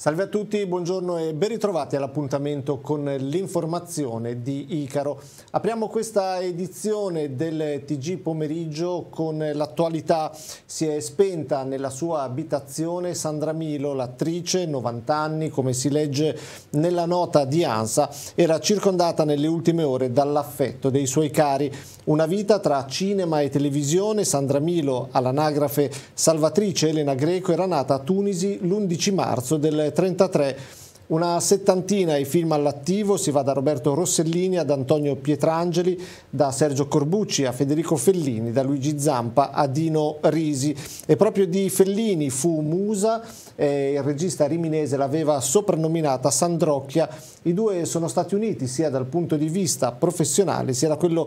Salve a tutti, buongiorno e ben ritrovati all'appuntamento con l'informazione di Icaro. Apriamo questa edizione del TG pomeriggio con l'attualità. Si è spenta nella sua abitazione Sandra Milo, l'attrice, 90 anni, come si legge nella nota di Ansa, era circondata nelle ultime ore dall'affetto dei suoi cari. Una vita tra cinema e televisione, Sandra Milo, all'anagrafe salvatrice Elena Greco, era nata a Tunisi l'11 marzo del 33. Una settantina i film all'attivo, si va da Roberto Rossellini ad Antonio Pietrangeli, da Sergio Corbucci a Federico Fellini, da Luigi Zampa a Dino Risi. E proprio di Fellini fu Musa, eh, il regista riminese l'aveva soprannominata Sandrocchia. I due sono stati uniti sia dal punto di vista professionale sia da quello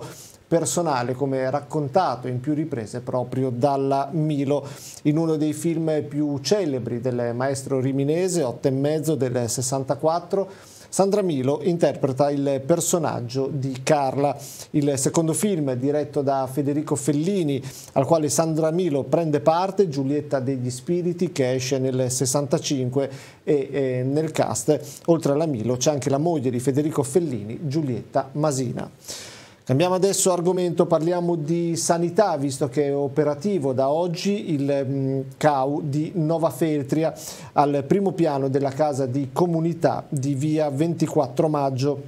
personale, come raccontato in più riprese proprio dalla Milo, in uno dei film più celebri del maestro riminese, 8 e mezzo del 64. Sandra Milo interpreta il personaggio di Carla, il secondo film diretto da Federico Fellini, al quale Sandra Milo prende parte, Giulietta degli Spiriti che esce nel 65 e, e nel cast, oltre alla Milo c'è anche la moglie di Federico Fellini, Giulietta Masina. Cambiamo adesso argomento, parliamo di sanità, visto che è operativo da oggi il mm, CAU di Nova Feltria al primo piano della casa di comunità di via 24 maggio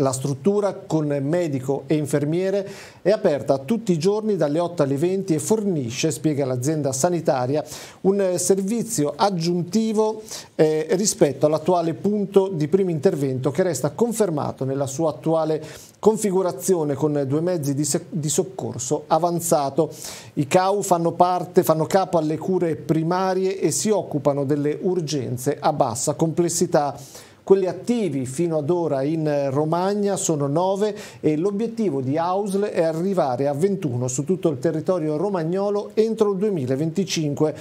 la struttura con medico e infermiere è aperta tutti i giorni dalle 8 alle 20 e fornisce, spiega l'azienda sanitaria, un servizio aggiuntivo eh, rispetto all'attuale punto di primo intervento che resta confermato nella sua attuale configurazione con due mezzi di, di soccorso avanzato. I CAU fanno, parte, fanno capo alle cure primarie e si occupano delle urgenze a bassa complessità quelli attivi fino ad ora in eh, Romagna sono 9 e l'obiettivo di Ausl è arrivare a 21 su tutto il territorio romagnolo entro il 2025.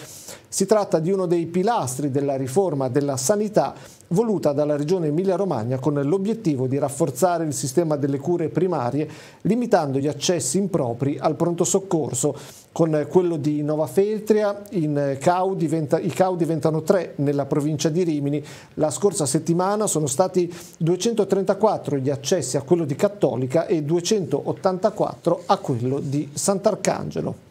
Si tratta di uno dei pilastri della riforma della sanità voluta dalla regione Emilia-Romagna con l'obiettivo di rafforzare il sistema delle cure primarie limitando gli accessi impropri al pronto soccorso. Con quello di Nova Feltria CAU diventa, i CAU diventano tre nella provincia di Rimini. La scorsa settimana sono stati 234 gli accessi a quello di Cattolica e 284 a quello di Sant'Arcangelo.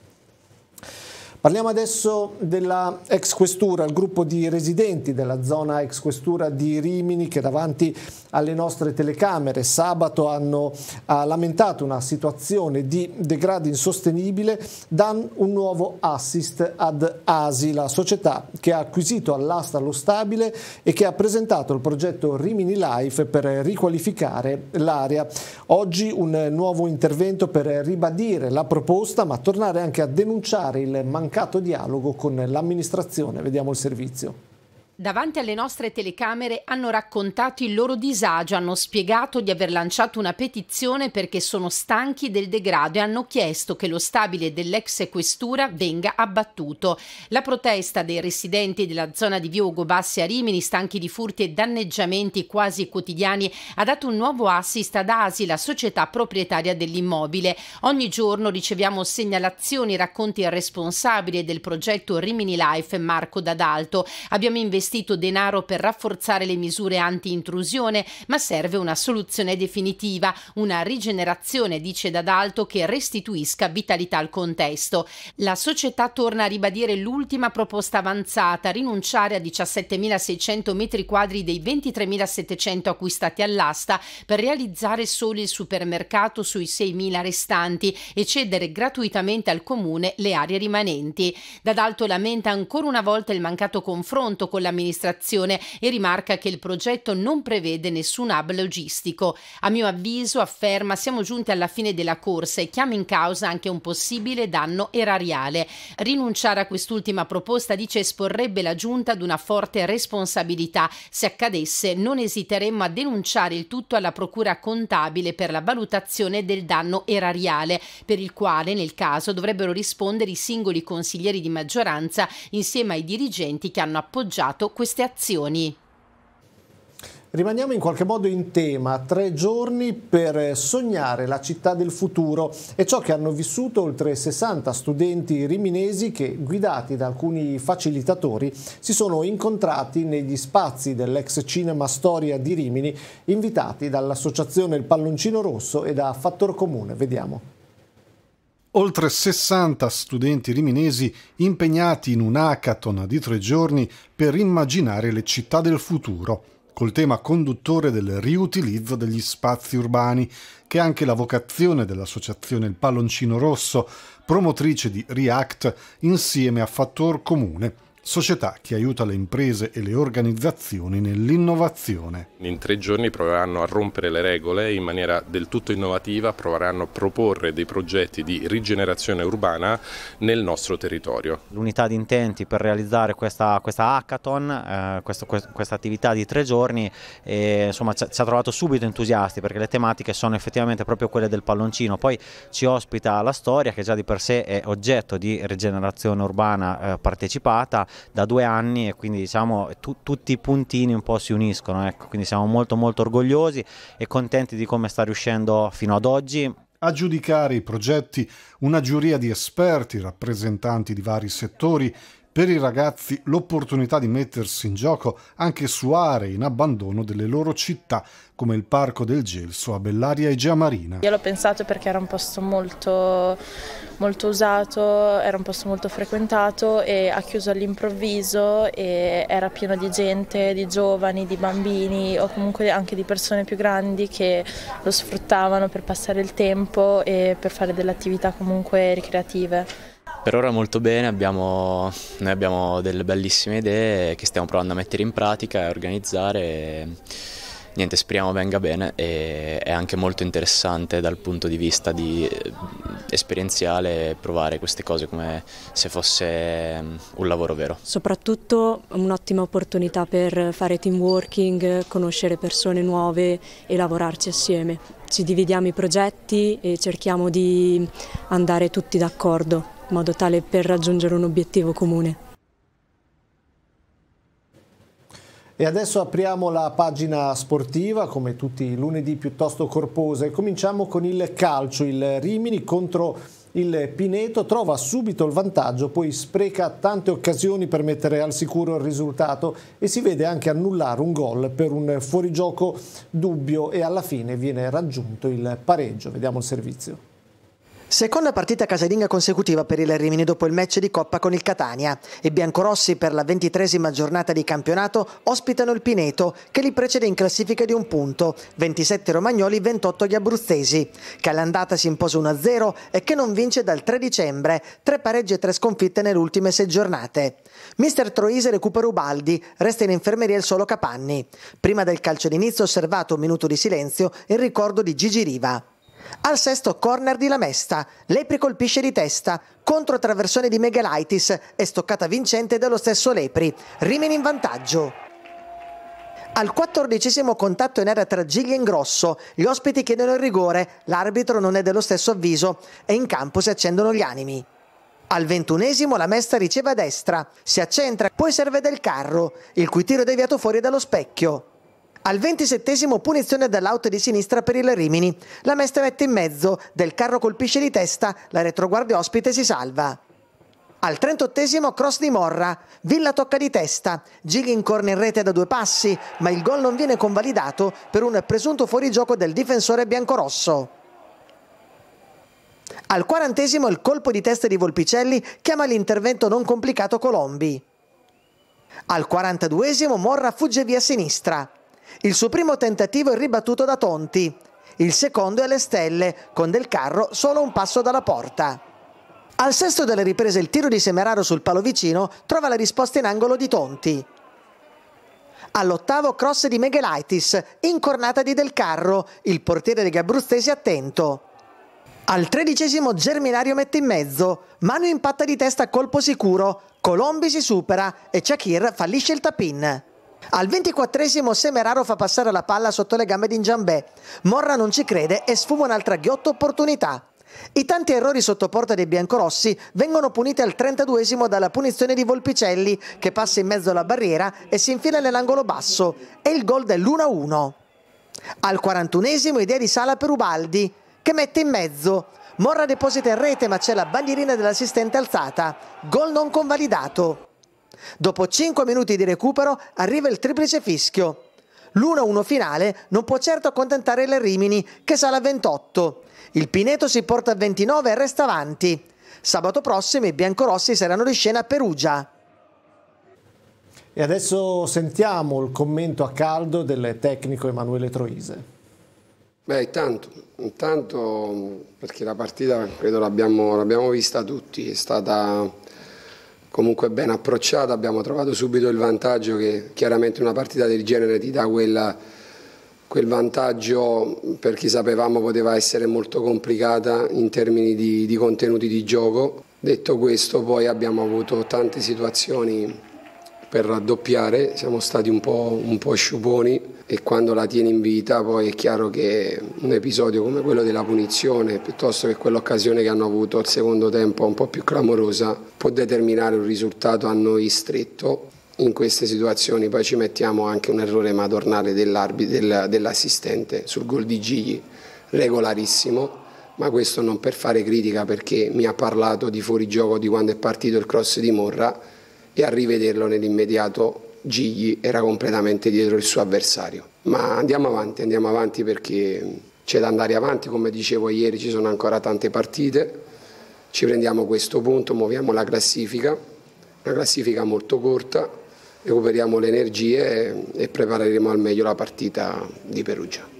Parliamo adesso della ex questura, il gruppo di residenti della zona ex questura di Rimini che davanti alle nostre telecamere sabato hanno ha lamentato una situazione di degrado insostenibile, dan un nuovo assist ad ASI, la società che ha acquisito all'asta lo stabile e che ha presentato il progetto Rimini Life per riqualificare l'area. Oggi un nuovo intervento per ribadire la proposta ma tornare anche a denunciare il mancato mancato dialogo con l'amministrazione. Vediamo il servizio. Davanti alle nostre telecamere hanno raccontato il loro disagio, hanno spiegato di aver lanciato una petizione perché sono stanchi del degrado e hanno chiesto che lo stabile dell'ex questura venga abbattuto. La protesta dei residenti della zona di Viogo Bassi a Rimini, stanchi di furti e danneggiamenti quasi quotidiani, ha dato un nuovo assist ad ASI, la società proprietaria dell'immobile. Ogni giorno riceviamo segnalazioni, racconti al responsabile del progetto Rimini Life, Marco D'Adalto. Abbiamo investito investito denaro per rafforzare le misure anti-intrusione, ma serve una soluzione definitiva, una rigenerazione, dice D'Adalto, che restituisca vitalità al contesto. La società torna a ribadire l'ultima proposta avanzata, rinunciare a 17.600 metri quadri dei 23.700 acquistati all'asta per realizzare solo il supermercato sui 6.000 restanti e cedere gratuitamente al comune le aree rimanenti. D'Adalto lamenta ancora una volta il mancato confronto con la amministrazione e rimarca che il progetto non prevede nessun hub logistico. A mio avviso, afferma, siamo giunti alla fine della corsa e chiama in causa anche un possibile danno erariale. Rinunciare a quest'ultima proposta, dice, esporrebbe la Giunta ad una forte responsabilità. Se accadesse, non esiteremmo a denunciare il tutto alla Procura contabile per la valutazione del danno erariale, per il quale, nel caso, dovrebbero rispondere i singoli consiglieri di maggioranza insieme ai dirigenti che hanno appoggiato effettuato queste azioni. Rimaniamo in qualche modo in tema, tre giorni per sognare la città del futuro e ciò che hanno vissuto oltre 60 studenti riminesi che, guidati da alcuni facilitatori, si sono incontrati negli spazi dell'ex cinema Storia di Rimini, invitati dall'associazione Il Palloncino Rosso e da Fattor Comune. Vediamo oltre 60 studenti riminesi impegnati in un hackathon di tre giorni per immaginare le città del futuro, col tema conduttore del riutilizzo degli spazi urbani, che è anche la vocazione dell'associazione Il Palloncino Rosso, promotrice di React insieme a Fattor Comune, società che aiuta le imprese e le organizzazioni nell'innovazione. In tre giorni proveranno a rompere le regole in maniera del tutto innovativa, proveranno a proporre dei progetti di rigenerazione urbana nel nostro territorio. L'unità di intenti per realizzare questa, questa hackathon, eh, questo, questa attività di tre giorni, eh, insomma, ci ha trovato subito entusiasti perché le tematiche sono effettivamente proprio quelle del palloncino. Poi ci ospita la storia che già di per sé è oggetto di rigenerazione urbana eh, partecipata da due anni e quindi diciamo tu, tutti i puntini un po' si uniscono, ecco. quindi siamo molto molto orgogliosi e contenti di come sta riuscendo fino ad oggi. A giudicare i progetti una giuria di esperti, rappresentanti di vari settori per i ragazzi l'opportunità di mettersi in gioco anche su aree in abbandono delle loro città, come il Parco del Gelso a Bellaria e Gia Marina. Io l'ho pensato perché era un posto molto, molto usato, era un posto molto frequentato e ha chiuso all'improvviso e era pieno di gente, di giovani, di bambini o comunque anche di persone più grandi che lo sfruttavano per passare il tempo e per fare delle attività comunque ricreative. Per ora molto bene, abbiamo, noi abbiamo delle bellissime idee che stiamo provando a mettere in pratica e organizzare. E, niente, speriamo venga bene e è anche molto interessante dal punto di vista di, eh, esperienziale provare queste cose come se fosse mm, un lavoro vero. Soprattutto un'ottima opportunità per fare team working, conoscere persone nuove e lavorarci assieme. Ci dividiamo i progetti e cerchiamo di andare tutti d'accordo in modo tale per raggiungere un obiettivo comune. E adesso apriamo la pagina sportiva, come tutti i lunedì piuttosto corposa, e cominciamo con il calcio. Il Rimini contro il Pineto trova subito il vantaggio, poi spreca tante occasioni per mettere al sicuro il risultato e si vede anche annullare un gol per un fuorigioco dubbio e alla fine viene raggiunto il pareggio. Vediamo il servizio. Seconda partita casalinga consecutiva per il Rimini dopo il match di Coppa con il Catania. I biancorossi per la ventitresima giornata di campionato ospitano il Pineto che li precede in classifica di un punto, 27 romagnoli, 28 gli abruzzesi, che all'andata si impose 1-0 e che non vince dal 3 dicembre, tre pareggi e tre sconfitte nelle ultime sei giornate. Mister Troise recupera Ubaldi, resta in infermeria il solo Capanni. Prima del calcio d'inizio osservato un minuto di silenzio in ricordo di Gigi Riva. Al sesto corner di Lamesta, Lepri colpisce di testa, contro traversone di Megalaitis e stoccata vincente dello stesso Lepri, rimane in vantaggio. Al quattordicesimo contatto in area tra Giglia e Ingrosso, gli ospiti chiedono il rigore, l'arbitro non è dello stesso avviso e in campo si accendono gli animi. Al ventunesimo la Mesta riceve a destra, si accentra, poi serve del carro, il cui tiro è deviato fuori dallo specchio. Al 27 punizione dall'auto di sinistra per il Rimini. La Mesta mette in mezzo, del carro colpisce di testa, la retroguardia ospite si salva. Al 38 cross di Morra, Villa tocca di testa, Gighi incorna in rete da due passi, ma il gol non viene convalidato per un presunto fuorigioco del difensore biancorosso. Al quarantesimo il colpo di testa di Volpicelli chiama l'intervento non complicato Colombi. Al 42 Morra fugge via a sinistra. Il suo primo tentativo è ribattuto da Tonti, il secondo è alle stelle, con del carro solo un passo dalla porta. Al sesto delle riprese il tiro di Semeraro sul palo vicino trova la risposta in angolo di Tonti. All'ottavo cross di Meghelaitis, incornata di Del Carro, il portiere degli abruzzesi attento. Al tredicesimo Germinario mette in mezzo, Manu impatta di testa a colpo sicuro, Colombi si supera e Shakir fallisce il tapin. Al 24esimo Semeraro fa passare la palla sotto le gambe di Ingiambè. Morra non ci crede e sfuma un'altra ghiotta opportunità. I tanti errori sotto porta dei biancorossi vengono puniti al 32esimo dalla punizione di Volpicelli che passa in mezzo alla barriera e si infila nell'angolo basso e il gol dell'1-1. Al 41esimo idea di sala per Ubaldi che mette in mezzo. Morra deposita in rete ma c'è la bandierina dell'assistente alzata. Gol non convalidato. Dopo 5 minuti di recupero arriva il triplice fischio. L'1-1 finale non può certo accontentare il Rimini, che sale a 28. Il Pineto si porta a 29 e resta avanti. Sabato prossimo i biancorossi saranno di scena a Perugia. E adesso sentiamo il commento a caldo del tecnico Emanuele Troise. Beh, intanto, intanto perché la partita credo l'abbiamo vista tutti, è stata comunque ben approcciata, abbiamo trovato subito il vantaggio che chiaramente una partita del genere ti dà quella, quel vantaggio per chi sapevamo poteva essere molto complicata in termini di, di contenuti di gioco. Detto questo poi abbiamo avuto tante situazioni per raddoppiare, siamo stati un po', un po sciuponi e quando la tieni in vita poi è chiaro che un episodio come quello della punizione piuttosto che quell'occasione che hanno avuto al secondo tempo un po' più clamorosa può determinare un risultato a noi stretto in queste situazioni poi ci mettiamo anche un errore madornale dell'assistente sul gol di Gigli, regolarissimo, ma questo non per fare critica perché mi ha parlato di fuorigioco di quando è partito il cross di Morra e a rivederlo nell'immediato Gigli era completamente dietro il suo avversario. Ma andiamo avanti, andiamo avanti perché mm, c'è da andare avanti, come dicevo ieri ci sono ancora tante partite, ci prendiamo questo punto, muoviamo la classifica, una classifica molto corta, recuperiamo le energie e prepareremo al meglio la partita di Perugia.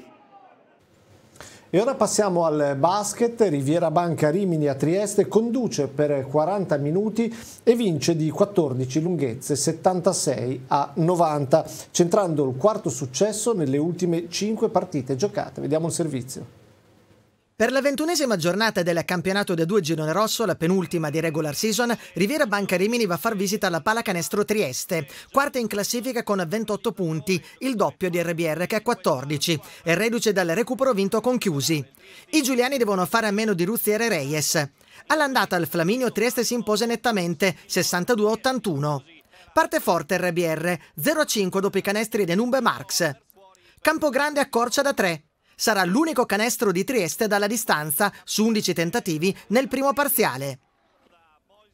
E ora passiamo al basket, Riviera Banca Rimini a Trieste conduce per 40 minuti e vince di 14 lunghezze 76 a 90, centrando il quarto successo nelle ultime 5 partite giocate. Vediamo il servizio. Per la ventunesima giornata del campionato da 2 Girone Rosso, la penultima di regular season, Riviera Banca Rimini va a far visita alla Palacanestro Trieste, quarta in classifica con 28 punti, il doppio di RBR che ha 14, e reduce dal recupero vinto con Chiusi. I giuliani devono fare a meno di Ruziere Reyes. All'andata al Flaminio Trieste si impose nettamente, 62-81. Parte forte RBR, 0-5 dopo i canestri di Numbe Marx. Grande accorcia da 3. Sarà l'unico canestro di Trieste dalla distanza su 11 tentativi nel primo parziale.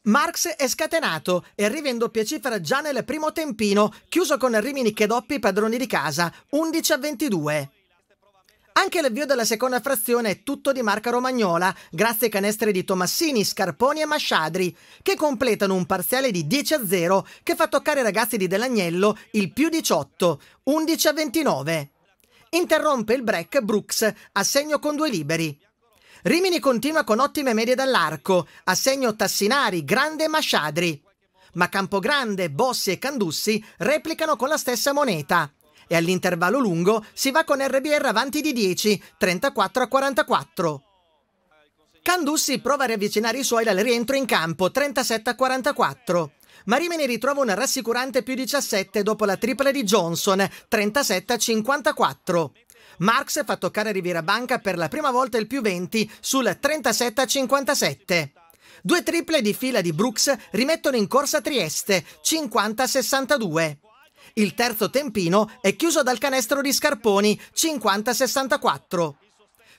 Marx è scatenato e arriva in doppia cifra già nel primo tempino, chiuso con Rimini che doppi padroni di casa, 11 a 22. Anche l'avvio della seconda frazione è tutto di marca romagnola, grazie ai canestri di Tomassini, Scarponi e Masciadri, che completano un parziale di 10 a 0 che fa toccare i ragazzi di Dell'Agnello il più 18, 11 a 29. Interrompe il break Brooks, a segno con due liberi. Rimini continua con ottime medie dall'arco, a segno Tassinari, Grande e Masciadri. Ma Campogrande, Bossi e Candussi replicano con la stessa moneta. E all'intervallo lungo si va con RBR avanti di 10, 34 a 44. Candussi prova a riavvicinare i suoi dal rientro in campo, 37 a 44 ma Rimini ritrova una rassicurante più 17 dopo la tripla di Johnson, 37 a 54. Marx fa toccare Riviera Banca per la prima volta il più 20 sul 37 a 57. Due triple di fila di Brooks rimettono in corsa Trieste, 50 a 62. Il terzo tempino è chiuso dal canestro di Scarponi, 50 a 64.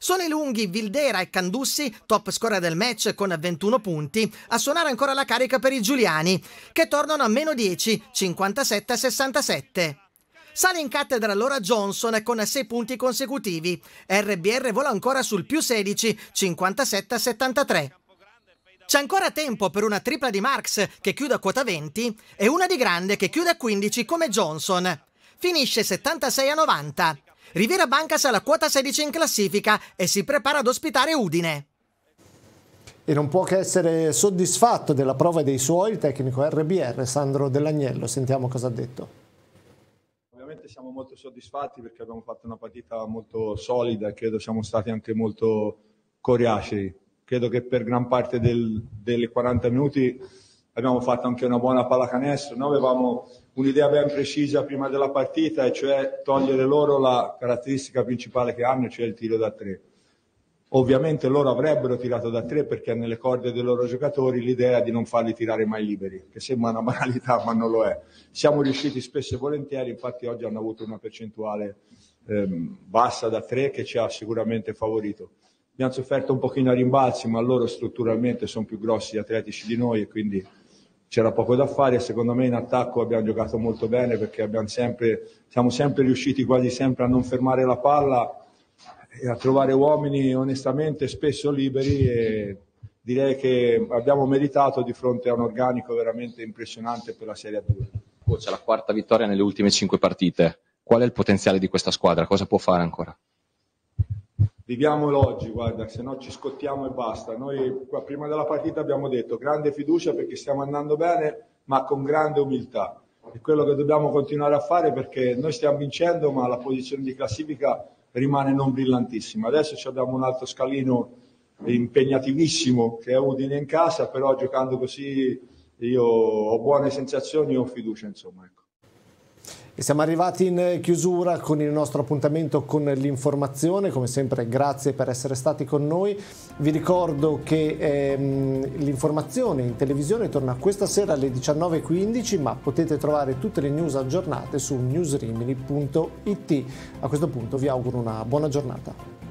Sono i lunghi Vildera e Candussi, top scorer del match con 21 punti, a suonare ancora la carica per i Giuliani, che tornano a meno 10, 57 67. Sale in cattedra allora Johnson con 6 punti consecutivi. RBR vola ancora sul più 16, 57 73. C'è ancora tempo per una tripla di Marx che chiude a quota 20 e una di Grande che chiude a 15 come Johnson. Finisce 76 a 90. Rivera Bancas alla quota 16 in classifica e si prepara ad ospitare Udine. E non può che essere soddisfatto della prova dei suoi il tecnico RBR Sandro Dell'Agnello. Sentiamo cosa ha detto. Ovviamente siamo molto soddisfatti perché abbiamo fatto una partita molto solida e credo siamo stati anche molto coriacei. Credo che per gran parte del, delle 40 minuti abbiamo fatto anche una buona pallacanestro, noi avevamo un'idea ben precisa prima della partita, e cioè togliere loro la caratteristica principale che hanno, cioè il tiro da tre. Ovviamente loro avrebbero tirato da tre perché nelle corde dei loro giocatori l'idea è di non farli tirare mai liberi, che sembra una banalità ma non lo è. Siamo riusciti spesso e volentieri, infatti oggi hanno avuto una percentuale ehm, bassa da tre che ci ha sicuramente favorito. Abbiamo sofferto un pochino a rimbalzi, ma loro strutturalmente sono più grossi e atletici di noi e quindi c'era poco da fare. e Secondo me in attacco abbiamo giocato molto bene perché sempre, siamo sempre riusciti quasi sempre a non fermare la palla e a trovare uomini onestamente spesso liberi e direi che abbiamo meritato di fronte a un organico veramente impressionante per la Serie 2. Coach, la quarta vittoria nelle ultime cinque partite. Qual è il potenziale di questa squadra? Cosa può fare ancora? Viviamolo oggi, guarda, se no ci scottiamo e basta. Noi qua, prima della partita abbiamo detto grande fiducia perché stiamo andando bene, ma con grande umiltà. È quello che dobbiamo continuare a fare perché noi stiamo vincendo, ma la posizione di classifica rimane non brillantissima. Adesso abbiamo un altro scalino impegnativissimo che è Udine in casa, però giocando così io ho buone sensazioni e ho fiducia, insomma. Ecco. E siamo arrivati in chiusura con il nostro appuntamento con l'informazione, come sempre grazie per essere stati con noi. Vi ricordo che ehm, l'informazione in televisione torna questa sera alle 19.15, ma potete trovare tutte le news aggiornate su newsrimini.it. A questo punto vi auguro una buona giornata.